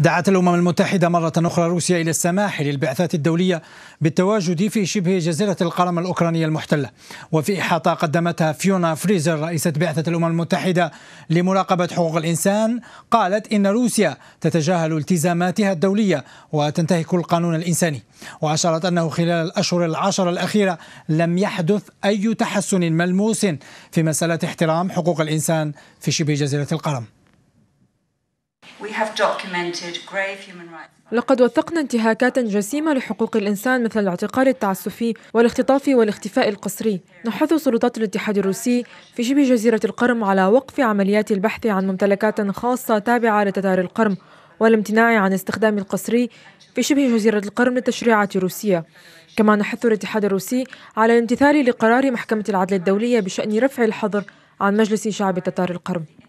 دعت الأمم المتحدة مرة أخرى روسيا إلى السماح للبعثات الدولية بالتواجد في شبه جزيرة القرم الأوكرانية المحتلة وفي إحاطة قدمتها فيونا فريزر رئيسة بعثة الأمم المتحدة لمراقبة حقوق الإنسان قالت إن روسيا تتجاهل التزاماتها الدولية وتنتهك القانون الإنساني وأشارت أنه خلال الأشهر العشر الأخيرة لم يحدث أي تحسن ملموس في مسألة احترام حقوق الإنسان في شبه جزيرة القرم لقد وثقنا انتهاكات جسيمة لحقوق الإنسان مثل الاعتقال التعسفي والاختطاف والاختفاء القسري نحث سلطات الاتحاد الروسي في شبه جزيرة القرم على وقف عمليات البحث عن ممتلكات خاصة تابعة لتتار القرم والامتناع عن استخدام القسري في شبه جزيرة القرم للتشريعات الروسية كما نحث الاتحاد الروسي على الامتثال لقرار محكمة العدل الدولية بشأن رفع الحظر عن مجلس شعب تتار القرم